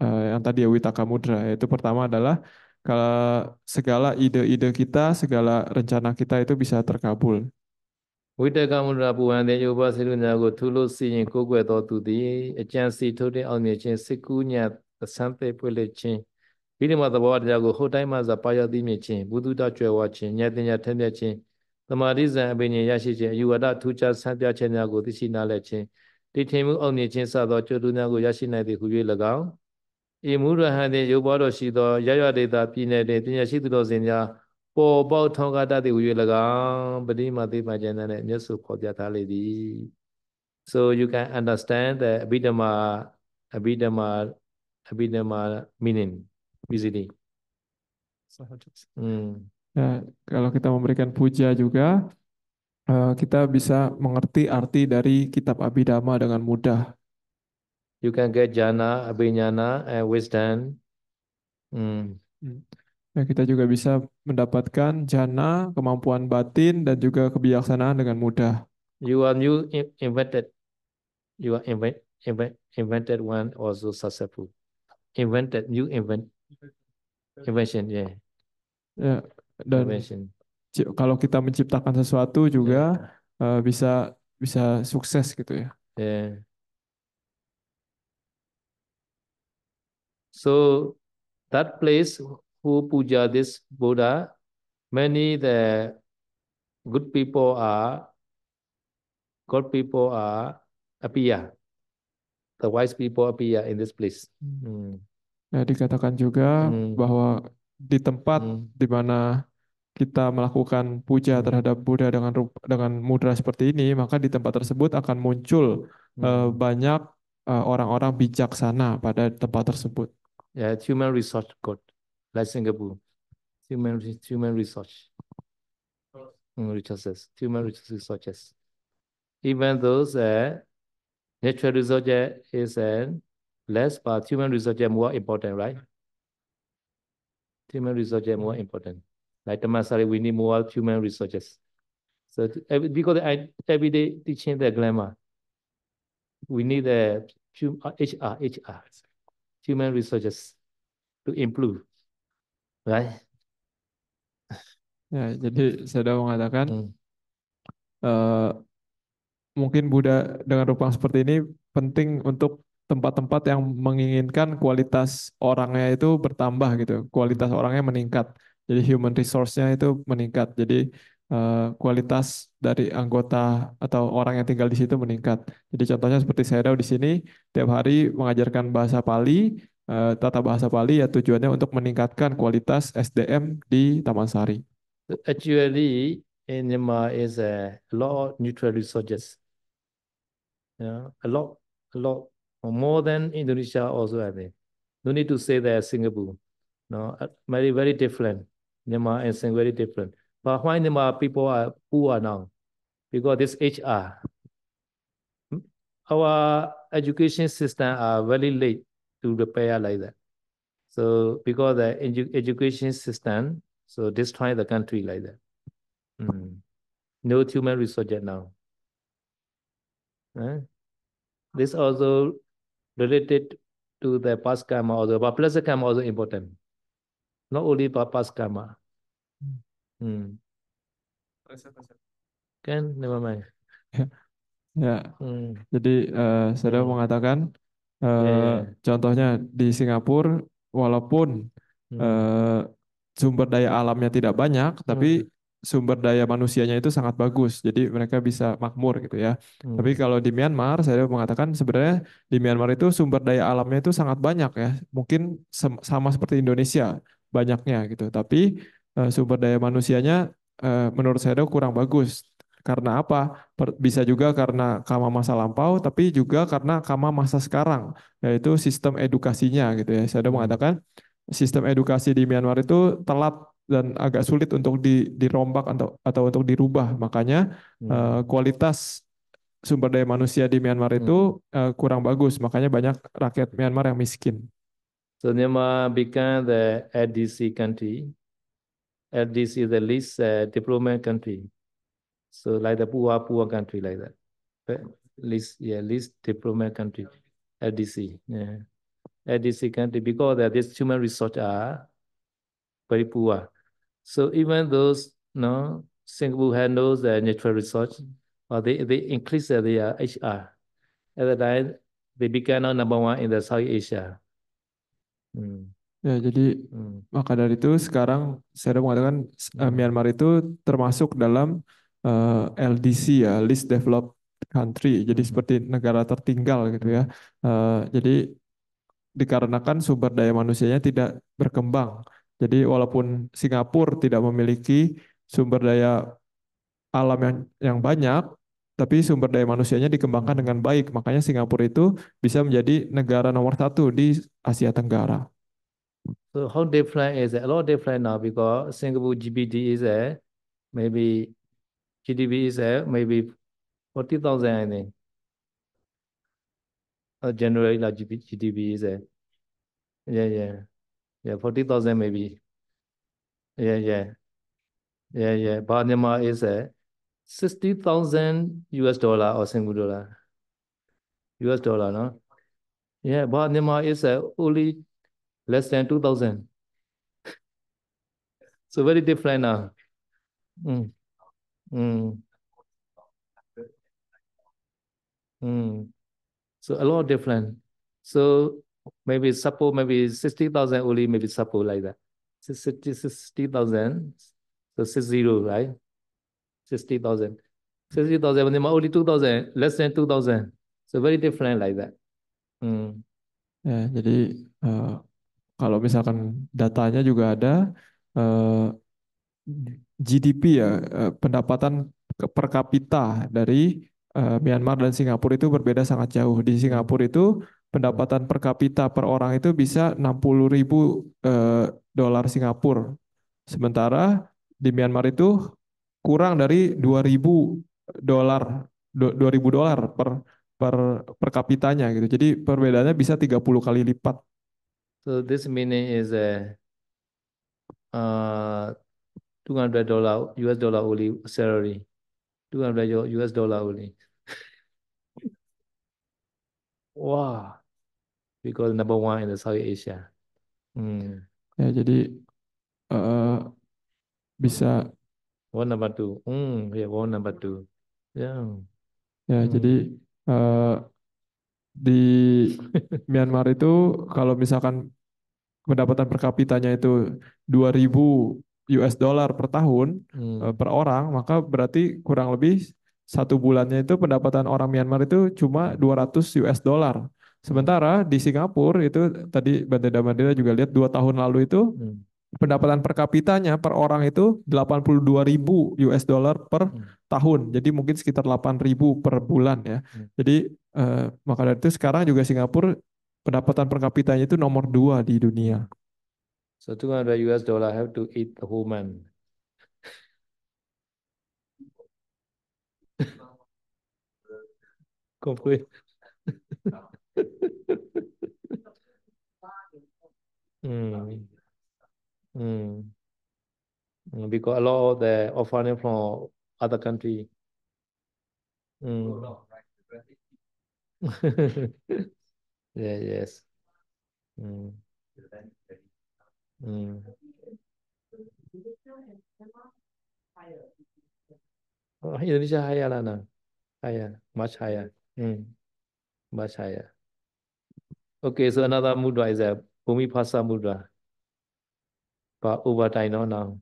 yang tadi ya Witaka Mudra yaitu pertama adalah kalau segala ide-ide kita, segala rencana kita itu bisa terkabul. Witaka Mudra puan dia juga selalu nyago tulu sini kugue to tu di agensi tu di almiyen sekunya sampai pelecin. Bila mata bawa dia go hotai masa payah di miyen, budu tak cewa cin, nyatanya tenya cin. Tamarisa abinya yasi cin, yuada tuja sampai cin nyago di sini nale cin. Di temu almiyen sa do cewa nyago yasi nade kugue lagau. အေမူရဟန်တင်ရုပ်ပွားတော်ရှိသောရရဒေတာပြည်နယ်တွင်ပညာရှိသူတော်စင်များပေါ်ပေါက်ထောင်းကားတတ်သည်ဟူ၍၎င်းပတိမသေမကျန်တဲ့မျက်စုဖော်ပြထားလေသည် ya ya ya, so you can understand the abhidhamma abhidhamma abhidhamma meaning easily hmm. nah, kalau kita memberikan puja juga eh, kita bisa mengerti arti dari kitab Abhidhamma dengan mudah you can get jana, abhinyana, and wisdom. Hmm. hmm. Ya, kita juga bisa mendapatkan jana, kemampuan batin, dan juga kebijaksanaan dengan mudah. You are new invented. You are invent, invent, invented one also successful. Invented, new invent, invention, yeah. Ya, dan invention. kalau kita menciptakan sesuatu juga yeah. uh, bisa bisa sukses gitu ya. Yeah. So that place who puja this Buddha, many the good people are, good people are appear. The wise people appear in this place. Hmm. Ya, dikatakan juga hmm. bahwa di tempat hmm. di mana kita melakukan puja hmm. terhadap Buddha dengan rupa, dengan mudra seperti ini, maka di tempat tersebut akan muncul hmm. uh, banyak eh, orang-orang uh, bijaksana pada tempat tersebut. Yeah, human resource code, like Singapore. Human, human resource. Resources, human resources. Even those uh, natural resource is uh, less, but human resource is more important, right? Human resource is more important. Like the Tamasari, we need more human resources. So eh, because I every day teaching the grammar, we need a HR, HR. human resources to improve, right? Ya, jadi saya mengatakan hmm. uh, mungkin Buddha dengan rupa seperti ini penting untuk tempat-tempat yang menginginkan kualitas orangnya itu bertambah gitu, kualitas orangnya meningkat. Jadi human resource-nya itu meningkat. Jadi Eh, kualitas dari anggota atau orang yang tinggal di situ meningkat. Jadi contohnya seperti saya di sini tiap hari mengajarkan bahasa Pali, eh, tata bahasa Pali ya tujuannya untuk meningkatkan kualitas SDM di Taman Sari. Actually, in Myanmar is a lot of natural resources. Yeah, a lot, a lot more than Indonesia also. I think no need to say that Singapore. No, very very different. Myanmar and Singapore very different. But Why? them are people are who are now, because this HR. Hmm? Our education system are very late to repair like that. So because the edu education system, so destroy the country like that. Mm. No human resource now. Eh? This also related to the past karma also, but pleasure karma also important. Not only past karma. Hmm. Kan namanya. Ya. Hmm. Jadi uh, saudara hmm. mengatakan yeah. Ya, ya, ya. contohnya di Singapura walaupun Hmm. uh, sumber daya alamnya tidak banyak tapi hmm. sumber daya manusianya itu sangat bagus. Jadi mereka bisa makmur gitu ya. Hmm. Tapi kalau di Myanmar saya mengatakan sebenarnya di Myanmar itu sumber daya alamnya itu sangat banyak ya. Mungkin sama seperti Indonesia banyaknya gitu. Tapi uh, sumber daya manusianya uh, menurut saya kurang bagus. Karena apa? Bisa juga karena kama masa lampau, tapi juga karena kama masa sekarang, yaitu sistem edukasinya gitu ya. Saya hmm. mengatakan sistem edukasi di Myanmar itu telat dan agak sulit untuk di, dirombak atau atau untuk dirubah. Makanya hmm. uh, kualitas sumber daya manusia di Myanmar itu hmm. uh, kurang bagus. Makanya banyak rakyat Myanmar yang miskin. So Myanmar became uh, the ADC country and this is the least uh, development country. So like the poor, poor country like that. But least, yeah, least development country, LDC. Yeah. LDC country, because uh, these human resources are very poor. So even those, no, Singapore handles the natural resource, but they, they increase uh, their HR. At the time, they became number one in the South Asia. Mm. Ya, jadi hmm. maka dari itu sekarang saya mengatakan uh, Myanmar itu termasuk dalam uh, eh, LDC ya, Least Developed Country. Jadi hmm. seperti negara tertinggal gitu ya. Uh, jadi dikarenakan sumber daya manusianya tidak berkembang. Jadi walaupun Singapura tidak memiliki sumber daya alam yang yang banyak, tapi sumber daya manusianya dikembangkan dengan baik. Makanya Singapura itu bisa menjadi negara nomor satu di Asia Tenggara. So how different is it? A lot different now because Singapore GBD is a maybe GDP is a maybe forty thousand I think. Uh, generally like GDP is a yeah yeah yeah forty thousand maybe yeah yeah yeah yeah. But Myanmar is a sixty thousand US dollar or Singapore dollar. US dollar no. Yeah, but Myanmar is a only less than 2000. so very different now. Ah. Mm. Mm. Mm. So a lot different. So maybe support maybe 60,000 only, maybe support like that. 60,000, 60, so 60, right? 60,000. 60,000, but only 2,000, less than 2,000. So very different like that. Mm. Yeah, jadi uh, kalau misalkan datanya juga ada eh, GDP ya eh, pendapatan per kapita dari eh, Myanmar dan Singapura itu berbeda sangat jauh. Di Singapura itu pendapatan per kapita per orang itu bisa 60 ribu dolar Singapura. Sementara di Myanmar itu kurang dari 2000 dolar 2000 dolar per per per kapitanya gitu. Jadi perbedaannya bisa 30 kali lipat So this meaning is a uh, uh, two hundred dollar US dollar only salary, two hundred US dollar only. wow, because number one in the South Asia. Hmm. Yeah. jadi uh, bisa. One number two. Hmm, yeah, one number two. Yeah. Yeah. jadi hmm. uh, di Myanmar itu kalau misalkan pendapatan per kapitanya itu 2000 US dollar per tahun hmm. Eh, per orang, maka berarti kurang lebih satu bulannya itu pendapatan orang Myanmar itu cuma 200 US dollar. Sementara di Singapura itu tadi Bandera Damadira juga lihat dua tahun lalu itu hmm. pendapatan per kapitanya per orang itu ribu US dollar per hmm. tahun. Jadi mungkin sekitar ribu per bulan ya. Hmm. Jadi Uh, maka dari itu sekarang juga Singapura pendapatan per kapitanya itu nomor dua di dunia. So 200 US dollar have to eat the whole man. Hmm. hmm, hmm, Because a lot of the offering from other country. Hmm. no. yeah, yes. Mm. Mm. Oh, Indonesia higher lah na Higher, much higher. Mm. Much higher. Okay, so another mudra is a Bhumipasa mudra. But over time no, now.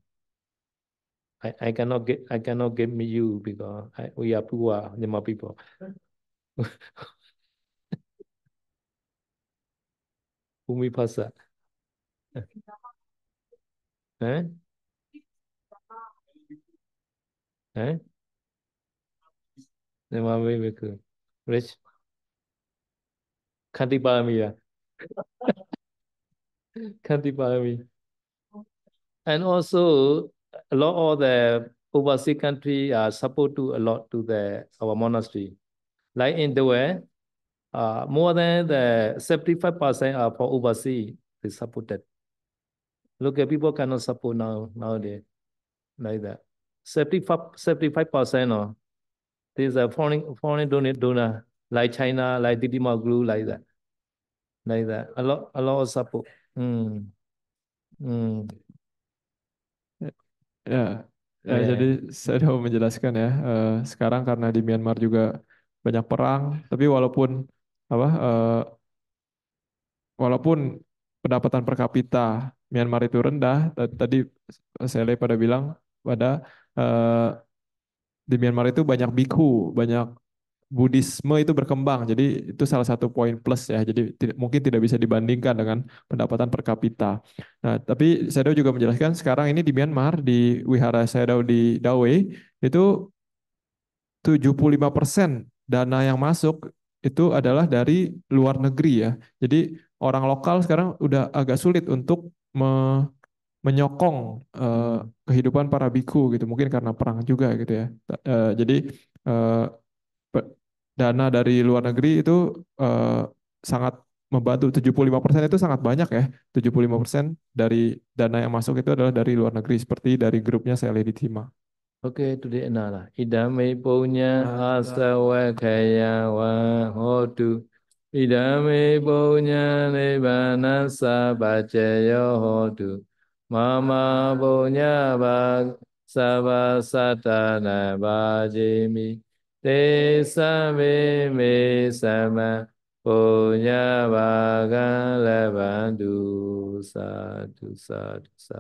I, I cannot get I cannot get me you because I, we are poor Nima people. Umi Phasa. Eh? Eh? Ne mavi bakıyor. Rich. Kanti Parami ya. Kanti Parami. And also, a lot of the overseas country are support to a lot to the our monastery. Like in the way, Uh, more than the 75% are for overseas, they supported. Look at uh, people cannot support now nowadays like that. 75 percent or uh, these are foreign foreign donor donor like China, like group, like that. Like that. A lot a lot of support. Mm. Mm. Ya, ya, yeah. jadi saya mau menjelaskan ya. Uh, sekarang karena di Myanmar juga banyak perang, tapi walaupun apa uh, walaupun pendapatan per kapita Myanmar itu rendah, tadi saya pada bilang pada uh, di Myanmar itu banyak biku, banyak Budisme itu berkembang. Jadi itu salah satu poin plus ya. Jadi tidak, mungkin tidak bisa dibandingkan dengan pendapatan per kapita. Nah, tapi Sedo juga menjelaskan sekarang ini di Myanmar di wihara Sedo di Dawei itu 75% dana yang masuk itu adalah dari luar negeri ya. Jadi orang lokal sekarang udah agak sulit untuk me menyokong uh, kehidupan para biku gitu. Mungkin karena perang juga gitu ya. Uh, jadi uh, dana dari luar negeri itu uh, sangat membantu 75% itu sangat banyak ya. 75% dari dana yang masuk itu adalah dari luar negeri seperti dari grupnya saya di Tima. Okay, to the Anala. Idame Ponya Asawa Kaya Wa Hotu. Idame Ponya Nebana Sabacheyo Hotu. Mama Ponya Bag Saba Satana Bajimi. Te Same Me Sama Ponya Bagan Levandu Satu Satu Satu.